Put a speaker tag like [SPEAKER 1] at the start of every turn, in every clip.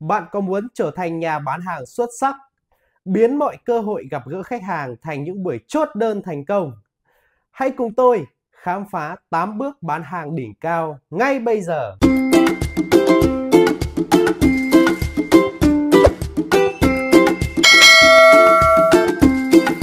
[SPEAKER 1] Bạn có muốn trở thành nhà bán hàng xuất sắc, biến mọi cơ hội gặp gỡ khách hàng thành những buổi chốt đơn thành công? Hãy cùng tôi khám phá 8 bước bán hàng đỉnh cao ngay bây giờ.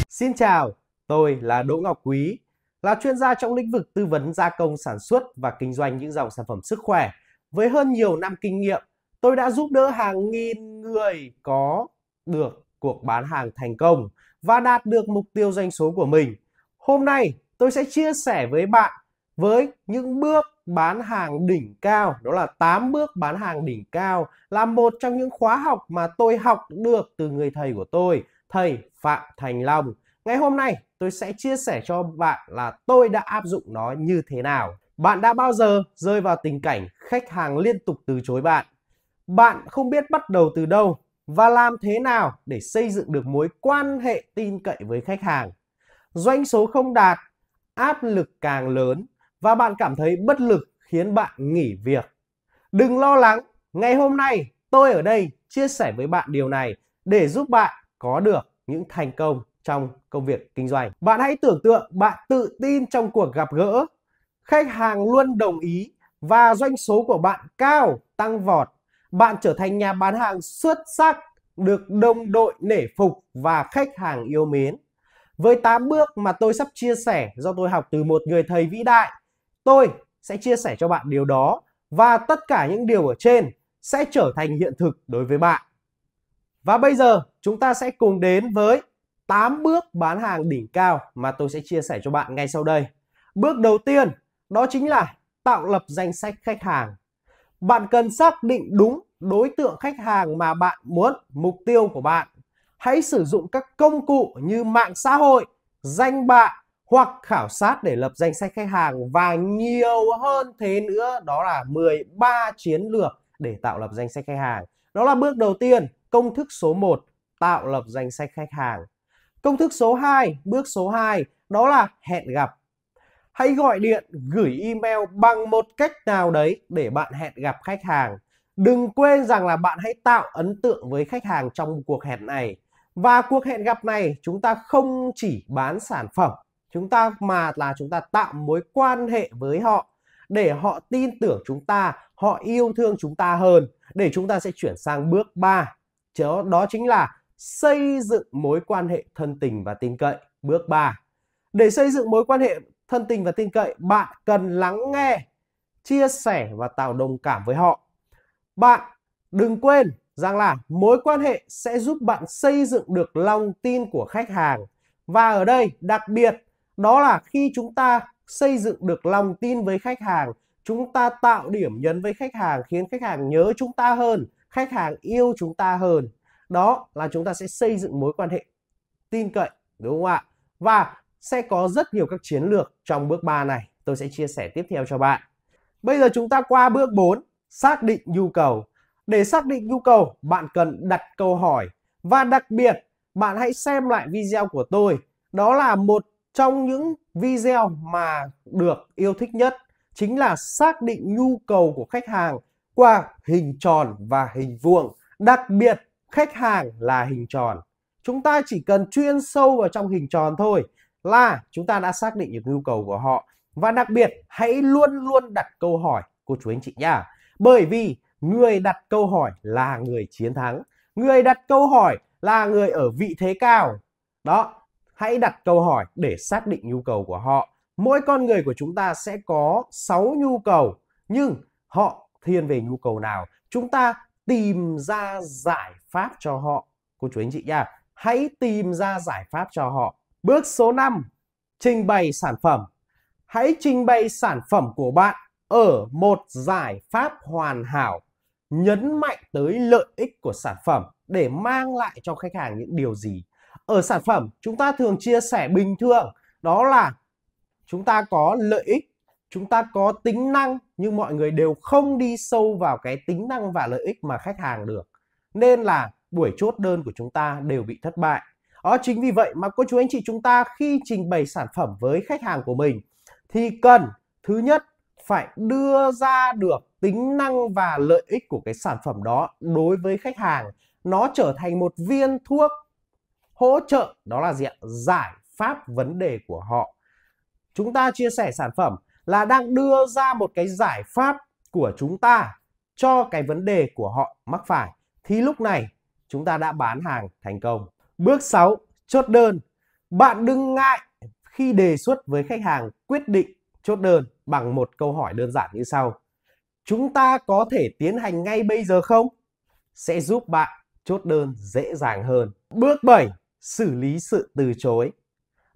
[SPEAKER 1] Xin chào, tôi là Đỗ Ngọc Quý, là chuyên gia trong lĩnh vực tư vấn gia công sản xuất và kinh doanh những dòng sản phẩm sức khỏe với hơn nhiều năm kinh nghiệm Tôi đã giúp đỡ hàng nghìn người có được cuộc bán hàng thành công và đạt được mục tiêu doanh số của mình. Hôm nay tôi sẽ chia sẻ với bạn với những bước bán hàng đỉnh cao, đó là 8 bước bán hàng đỉnh cao là một trong những khóa học mà tôi học được từ người thầy của tôi, thầy Phạm Thành Long. Ngày hôm nay tôi sẽ chia sẻ cho bạn là tôi đã áp dụng nó như thế nào. Bạn đã bao giờ rơi vào tình cảnh khách hàng liên tục từ chối bạn bạn không biết bắt đầu từ đâu và làm thế nào để xây dựng được mối quan hệ tin cậy với khách hàng. Doanh số không đạt, áp lực càng lớn và bạn cảm thấy bất lực khiến bạn nghỉ việc. Đừng lo lắng, ngày hôm nay tôi ở đây chia sẻ với bạn điều này để giúp bạn có được những thành công trong công việc kinh doanh. Bạn hãy tưởng tượng bạn tự tin trong cuộc gặp gỡ, khách hàng luôn đồng ý và doanh số của bạn cao tăng vọt bạn trở thành nhà bán hàng xuất sắc, được đồng đội nể phục và khách hàng yêu mến. Với 8 bước mà tôi sắp chia sẻ do tôi học từ một người thầy vĩ đại, tôi sẽ chia sẻ cho bạn điều đó và tất cả những điều ở trên sẽ trở thành hiện thực đối với bạn. Và bây giờ chúng ta sẽ cùng đến với 8 bước bán hàng đỉnh cao mà tôi sẽ chia sẻ cho bạn ngay sau đây. Bước đầu tiên đó chính là tạo lập danh sách khách hàng. Bạn cần xác định đúng đối tượng khách hàng mà bạn muốn, mục tiêu của bạn. Hãy sử dụng các công cụ như mạng xã hội, danh bạ hoặc khảo sát để lập danh sách khách hàng và nhiều hơn thế nữa đó là 13 chiến lược để tạo lập danh sách khách hàng. Đó là bước đầu tiên, công thức số 1, tạo lập danh sách khách hàng. Công thức số 2, bước số 2 đó là hẹn gặp hãy gọi điện, gửi email bằng một cách nào đấy để bạn hẹn gặp khách hàng. Đừng quên rằng là bạn hãy tạo ấn tượng với khách hàng trong cuộc hẹn này. Và cuộc hẹn gặp này chúng ta không chỉ bán sản phẩm, chúng ta mà là chúng ta tạo mối quan hệ với họ để họ tin tưởng chúng ta, họ yêu thương chúng ta hơn để chúng ta sẽ chuyển sang bước 3. Đó chính là xây dựng mối quan hệ thân tình và tin cậy. Bước 3. Để xây dựng mối quan hệ thân tình và tin cậy, bạn cần lắng nghe, chia sẻ và tạo đồng cảm với họ. Bạn đừng quên rằng là mối quan hệ sẽ giúp bạn xây dựng được lòng tin của khách hàng. Và ở đây đặc biệt đó là khi chúng ta xây dựng được lòng tin với khách hàng, chúng ta tạo điểm nhấn với khách hàng khiến khách hàng nhớ chúng ta hơn, khách hàng yêu chúng ta hơn. Đó là chúng ta sẽ xây dựng mối quan hệ tin cậy đúng không ạ? Và sẽ có rất nhiều các chiến lược trong bước 3 này. Tôi sẽ chia sẻ tiếp theo cho bạn. Bây giờ chúng ta qua bước 4, xác định nhu cầu. Để xác định nhu cầu, bạn cần đặt câu hỏi. Và đặc biệt, bạn hãy xem lại video của tôi. Đó là một trong những video mà được yêu thích nhất chính là xác định nhu cầu của khách hàng qua hình tròn và hình vuông. Đặc biệt, khách hàng là hình tròn. Chúng ta chỉ cần chuyên sâu vào trong hình tròn thôi là chúng ta đã xác định được nhu cầu của họ và đặc biệt hãy luôn luôn đặt câu hỏi cô chú anh chị nhá bởi vì người đặt câu hỏi là người chiến thắng người đặt câu hỏi là người ở vị thế cao đó hãy đặt câu hỏi để xác định nhu cầu của họ mỗi con người của chúng ta sẽ có 6 nhu cầu nhưng họ thiên về nhu cầu nào chúng ta tìm ra giải pháp cho họ cô chú anh chị nha hãy tìm ra giải pháp cho họ Bước số 5. Trình bày sản phẩm. Hãy trình bày sản phẩm của bạn ở một giải pháp hoàn hảo, nhấn mạnh tới lợi ích của sản phẩm để mang lại cho khách hàng những điều gì. Ở sản phẩm, chúng ta thường chia sẻ bình thường đó là chúng ta có lợi ích, chúng ta có tính năng nhưng mọi người đều không đi sâu vào cái tính năng và lợi ích mà khách hàng được. Nên là buổi chốt đơn của chúng ta đều bị thất bại đó chính vì vậy mà cô chú anh chị chúng ta khi trình bày sản phẩm với khách hàng của mình thì cần thứ nhất phải đưa ra được tính năng và lợi ích của cái sản phẩm đó đối với khách hàng nó trở thành một viên thuốc hỗ trợ đó là diện giải pháp vấn đề của họ chúng ta chia sẻ sản phẩm là đang đưa ra một cái giải pháp của chúng ta cho cái vấn đề của họ mắc phải thì lúc này chúng ta đã bán hàng thành công Bước 6. Chốt đơn. Bạn đừng ngại khi đề xuất với khách hàng quyết định chốt đơn bằng một câu hỏi đơn giản như sau. Chúng ta có thể tiến hành ngay bây giờ không? Sẽ giúp bạn chốt đơn dễ dàng hơn. Bước 7. Xử lý sự từ chối.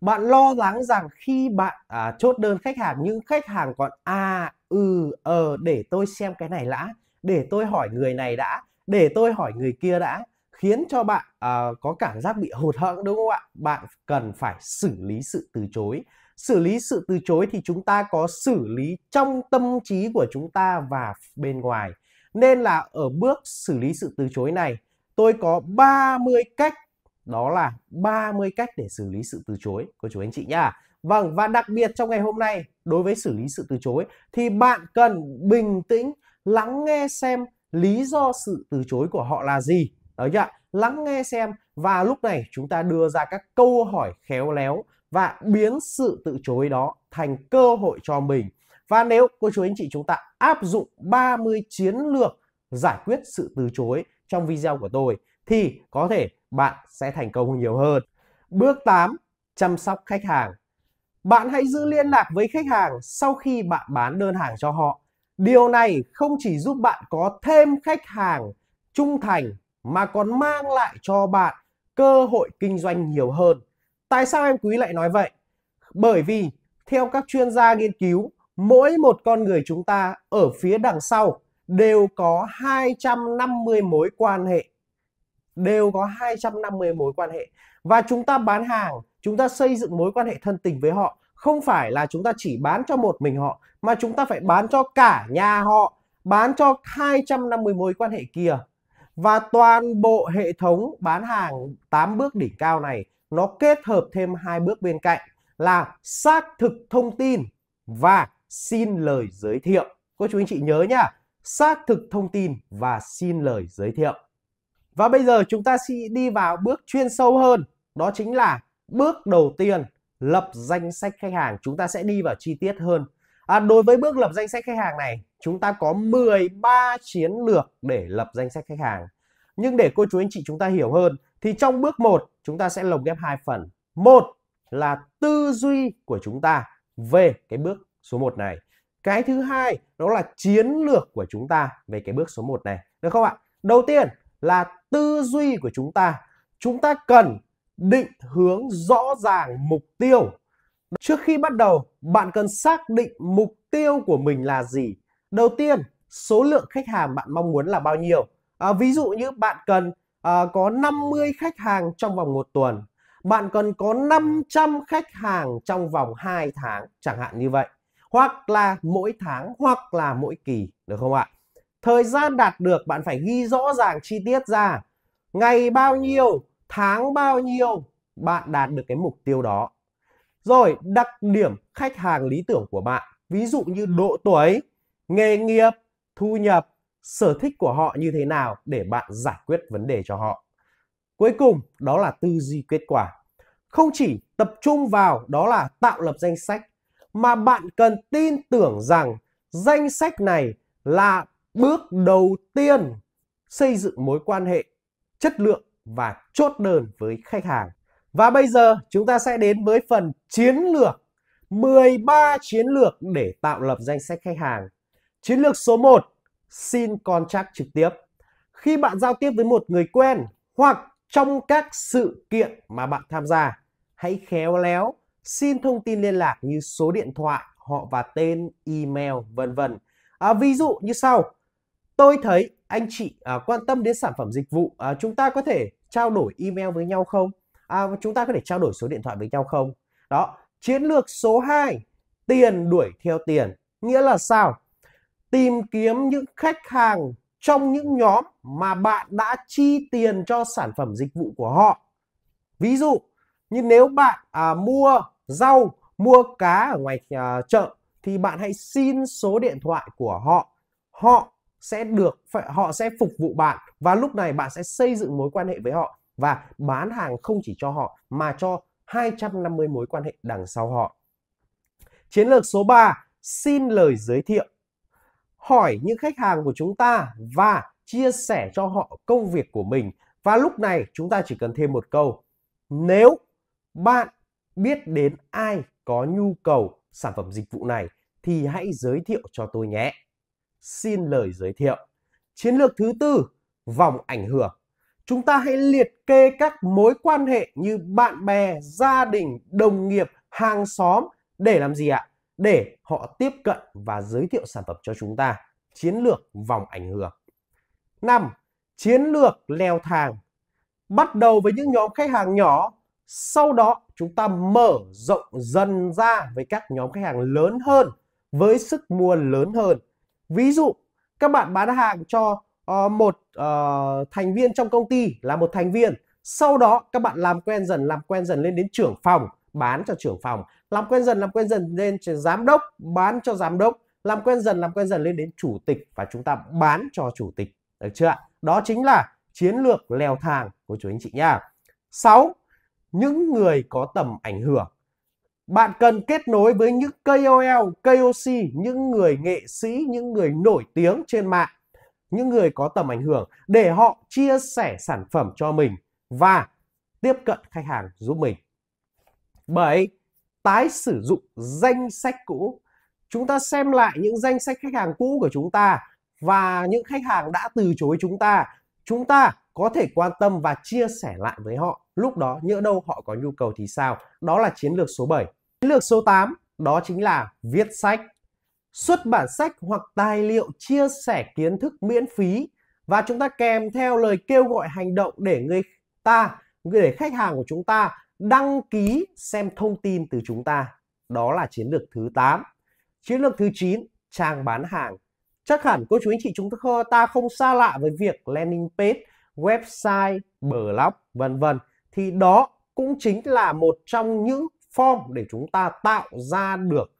[SPEAKER 1] Bạn lo lắng rằng khi bạn à, chốt đơn khách hàng nhưng khách hàng còn à, ừ, ờ để tôi xem cái này đã, để tôi hỏi người này đã, để tôi hỏi người kia đã khiến cho bạn uh, có cảm giác bị hụt hẫng đúng không ạ? Bạn cần phải xử lý sự từ chối. Xử lý sự từ chối thì chúng ta có xử lý trong tâm trí của chúng ta và bên ngoài. Nên là ở bước xử lý sự từ chối này, tôi có 30 cách đó là 30 cách để xử lý sự từ chối của chú anh chị nhá. Vâng và đặc biệt trong ngày hôm nay đối với xử lý sự từ chối thì bạn cần bình tĩnh lắng nghe xem lý do sự từ chối của họ là gì đó chưa? Lắng nghe xem và lúc này chúng ta đưa ra các câu hỏi khéo léo và biến sự từ chối đó thành cơ hội cho mình. Và nếu cô chú anh chị chúng ta áp dụng 30 chiến lược giải quyết sự từ chối trong video của tôi thì có thể bạn sẽ thành công nhiều hơn. Bước 8. Chăm sóc khách hàng Bạn hãy giữ liên lạc với khách hàng sau khi bạn bán đơn hàng cho họ. Điều này không chỉ giúp bạn có thêm khách hàng trung thành mà còn mang lại cho bạn cơ hội kinh doanh nhiều hơn. Tại sao em quý lại nói vậy? Bởi vì theo các chuyên gia nghiên cứu, mỗi một con người chúng ta ở phía đằng sau đều có 250 mối quan hệ. Đều có 250 mối quan hệ. Và chúng ta bán hàng, chúng ta xây dựng mối quan hệ thân tình với họ. Không phải là chúng ta chỉ bán cho một mình họ, mà chúng ta phải bán cho cả nhà họ, bán cho 250 mối quan hệ kia. Và toàn bộ hệ thống bán hàng 8 bước đỉnh cao này nó kết hợp thêm hai bước bên cạnh là xác thực thông tin và xin lời giới thiệu. Cô chú anh chị nhớ nhá, xác thực thông tin và xin lời giới thiệu. Và bây giờ chúng ta sẽ đi vào bước chuyên sâu hơn, đó chính là bước đầu tiên lập danh sách khách hàng. Chúng ta sẽ đi vào chi tiết hơn. À, đối với bước lập danh sách khách hàng này chúng ta có 13 chiến lược để lập danh sách khách hàng. Nhưng để cô chú anh chị chúng ta hiểu hơn thì trong bước 1 chúng ta sẽ lồng ghép hai phần. Một là tư duy của chúng ta về cái bước số 1 này. Cái thứ hai đó là chiến lược của chúng ta về cái bước số 1 này. Được không ạ? Đầu tiên là tư duy của chúng ta. Chúng ta cần định hướng rõ ràng mục tiêu. Trước khi bắt đầu, bạn cần xác định mục tiêu của mình là gì Đầu tiên, số lượng khách hàng bạn mong muốn là bao nhiêu? À, ví dụ như bạn cần à, có 50 khách hàng trong vòng một tuần, bạn cần có 500 khách hàng trong vòng 2 tháng chẳng hạn như vậy. Hoặc là mỗi tháng hoặc là mỗi kỳ được không ạ? Thời gian đạt được bạn phải ghi rõ ràng chi tiết ra. Ngày bao nhiêu, tháng bao nhiêu bạn đạt được cái mục tiêu đó. Rồi, đặc điểm khách hàng lý tưởng của bạn. Ví dụ như độ tuổi, nghề nghiệp, thu nhập, sở thích của họ như thế nào để bạn giải quyết vấn đề cho họ. Cuối cùng, đó là tư duy kết quả. Không chỉ tập trung vào đó là tạo lập danh sách, mà bạn cần tin tưởng rằng danh sách này là bước đầu tiên xây dựng mối quan hệ chất lượng và chốt đơn với khách hàng. Và bây giờ chúng ta sẽ đến với phần chiến lược 13 chiến lược để tạo lập danh sách khách hàng. Chiến lược số 1, xin contract trực tiếp. Khi bạn giao tiếp với một người quen hoặc trong các sự kiện mà bạn tham gia, hãy khéo léo xin thông tin liên lạc như số điện thoại, họ và tên, email, vân vân. À, ví dụ như sau, tôi thấy anh chị à, quan tâm đến sản phẩm dịch vụ, à, chúng ta có thể trao đổi email với nhau không? À, chúng ta có thể trao đổi số điện thoại với nhau không? Đó, chiến lược số 2, tiền đuổi theo tiền. Nghĩa là sao? tìm kiếm những khách hàng trong những nhóm mà bạn đã chi tiền cho sản phẩm dịch vụ của họ ví dụ như nếu bạn à, mua rau mua cá ở ngoài à, chợ thì bạn hãy xin số điện thoại của họ họ sẽ được họ sẽ phục vụ bạn và lúc này bạn sẽ xây dựng mối quan hệ với họ và bán hàng không chỉ cho họ mà cho 250 mối quan hệ đằng sau họ. Chiến lược số 3, xin lời giới thiệu hỏi những khách hàng của chúng ta và chia sẻ cho họ công việc của mình. Và lúc này chúng ta chỉ cần thêm một câu. Nếu bạn biết đến ai có nhu cầu sản phẩm dịch vụ này thì hãy giới thiệu cho tôi nhé. Xin lời giới thiệu. Chiến lược thứ tư, vòng ảnh hưởng. Chúng ta hãy liệt kê các mối quan hệ như bạn bè, gia đình, đồng nghiệp, hàng xóm để làm gì ạ? để họ tiếp cận và giới thiệu sản phẩm cho chúng ta. Chiến lược vòng ảnh hưởng. 5. Chiến lược leo thang. Bắt đầu với những nhóm khách hàng nhỏ, sau đó chúng ta mở rộng dần ra với các nhóm khách hàng lớn hơn, với sức mua lớn hơn. Ví dụ, các bạn bán hàng cho uh, một uh, thành viên trong công ty là một thành viên, sau đó các bạn làm quen dần làm quen dần lên đến trưởng phòng, bán cho trưởng phòng làm quen dần làm quen dần lên giám đốc bán cho giám đốc làm quen dần làm quen dần lên đến chủ tịch và chúng ta bán cho chủ tịch được chưa ạ đó chính là chiến lược leo thang của chú anh chị nha 6 những người có tầm ảnh hưởng bạn cần kết nối với những KOL, KOC, những người nghệ sĩ, những người nổi tiếng trên mạng, những người có tầm ảnh hưởng để họ chia sẻ sản phẩm cho mình và tiếp cận khách hàng giúp mình. 7 tái sử dụng danh sách cũ chúng ta xem lại những danh sách khách hàng cũ của chúng ta và những khách hàng đã từ chối chúng ta chúng ta có thể quan tâm và chia sẻ lại với họ lúc đó nhỡ đâu họ có nhu cầu thì sao đó là chiến lược số 7 chiến lược số 8 đó chính là viết sách xuất bản sách hoặc tài liệu chia sẻ kiến thức miễn phí và chúng ta kèm theo lời kêu gọi hành động để người ta để khách hàng của chúng ta đăng ký xem thông tin từ chúng ta. Đó là chiến lược thứ 8. Chiến lược thứ 9, trang bán hàng. Chắc hẳn cô chú anh chị chúng ta không xa lạ với việc landing page, website, blog, vân vân. Thì đó cũng chính là một trong những form để chúng ta tạo ra được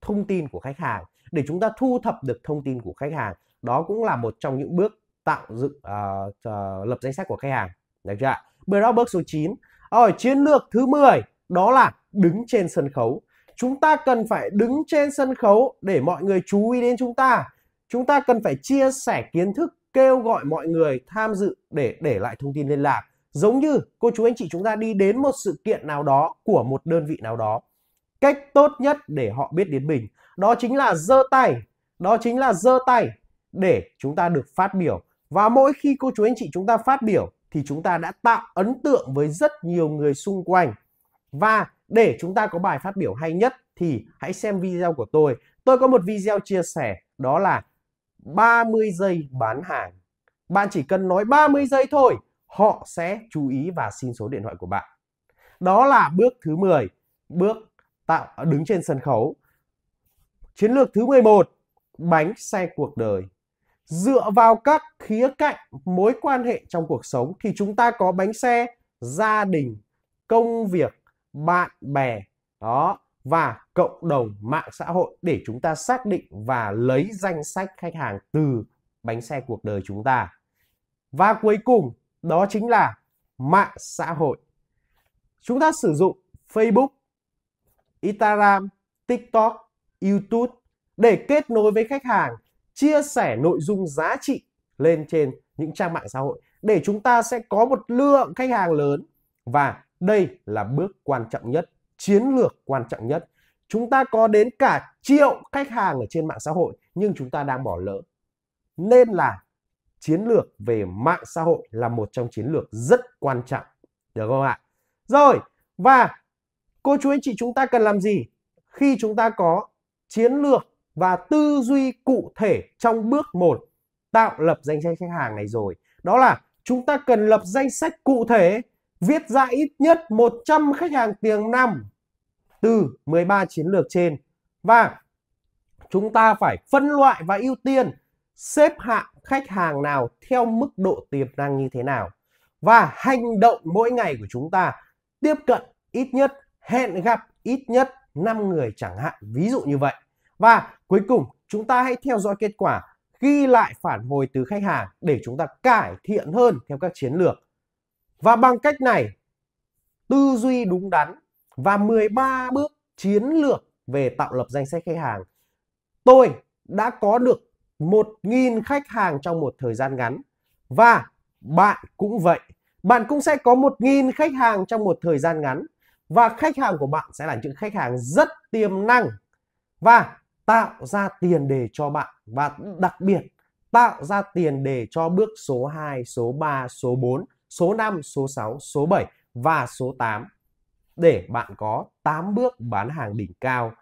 [SPEAKER 1] thông tin của khách hàng, để chúng ta thu thập được thông tin của khách hàng. Đó cũng là một trong những bước tạo dựng uh, uh, lập danh sách của khách hàng. Được chưa ạ? Blog bước số 9 rồi chiến lược thứ 10 đó là đứng trên sân khấu. Chúng ta cần phải đứng trên sân khấu để mọi người chú ý đến chúng ta. Chúng ta cần phải chia sẻ kiến thức, kêu gọi mọi người tham dự để để lại thông tin liên lạc. Giống như cô chú anh chị chúng ta đi đến một sự kiện nào đó của một đơn vị nào đó. Cách tốt nhất để họ biết đến mình đó chính là giơ tay, đó chính là giơ tay để chúng ta được phát biểu. Và mỗi khi cô chú anh chị chúng ta phát biểu thì chúng ta đã tạo ấn tượng với rất nhiều người xung quanh. Và để chúng ta có bài phát biểu hay nhất thì hãy xem video của tôi. Tôi có một video chia sẻ đó là 30 giây bán hàng. Bạn chỉ cần nói 30 giây thôi, họ sẽ chú ý và xin số điện thoại của bạn. Đó là bước thứ 10, bước tạo đứng trên sân khấu. Chiến lược thứ 11, bánh xe cuộc đời dựa vào các khía cạnh mối quan hệ trong cuộc sống thì chúng ta có bánh xe gia đình công việc bạn bè đó và cộng đồng mạng xã hội để chúng ta xác định và lấy danh sách khách hàng từ bánh xe cuộc đời chúng ta và cuối cùng đó chính là mạng xã hội chúng ta sử dụng facebook instagram tiktok youtube để kết nối với khách hàng chia sẻ nội dung giá trị lên trên những trang mạng xã hội để chúng ta sẽ có một lượng khách hàng lớn và đây là bước quan trọng nhất, chiến lược quan trọng nhất. Chúng ta có đến cả triệu khách hàng ở trên mạng xã hội nhưng chúng ta đang bỏ lỡ. Nên là chiến lược về mạng xã hội là một trong chiến lược rất quan trọng. Được không ạ? Rồi, và cô chú anh chị chúng ta cần làm gì? Khi chúng ta có chiến lược và tư duy cụ thể trong bước 1 tạo lập danh sách khách hàng này rồi. Đó là chúng ta cần lập danh sách cụ thể, viết ra ít nhất 100 khách hàng tiềm năng từ 13 chiến lược trên và chúng ta phải phân loại và ưu tiên xếp hạng khách hàng nào theo mức độ tiềm năng như thế nào và hành động mỗi ngày của chúng ta tiếp cận ít nhất hẹn gặp ít nhất 5 người chẳng hạn ví dụ như vậy và cuối cùng chúng ta hãy theo dõi kết quả ghi lại phản hồi từ khách hàng để chúng ta cải thiện hơn theo các chiến lược. Và bằng cách này, tư duy đúng đắn và 13 bước chiến lược về tạo lập danh sách khách hàng. Tôi đã có được 1.000 khách hàng trong một thời gian ngắn và bạn cũng vậy. Bạn cũng sẽ có 1.000 khách hàng trong một thời gian ngắn và khách hàng của bạn sẽ là những khách hàng rất tiềm năng. Và tạo ra tiền đề cho bạn và đặc biệt tạo ra tiền đề cho bước số 2, số 3, số 4, số 5, số 6, số 7 và số 8 để bạn có 8 bước bán hàng đỉnh cao.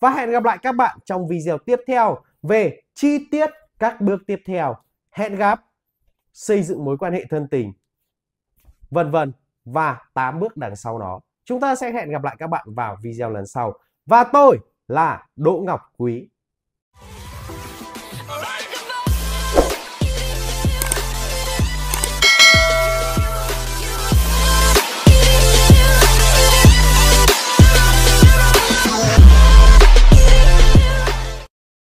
[SPEAKER 1] Và hẹn gặp lại các bạn trong video tiếp theo về chi tiết các bước tiếp theo. Hẹn gặp, xây dựng mối quan hệ thân tình, vân vân và 8 bước đằng sau đó. Chúng ta sẽ hẹn gặp lại các bạn vào video lần sau. Và tôi là Đỗ Ngọc Quý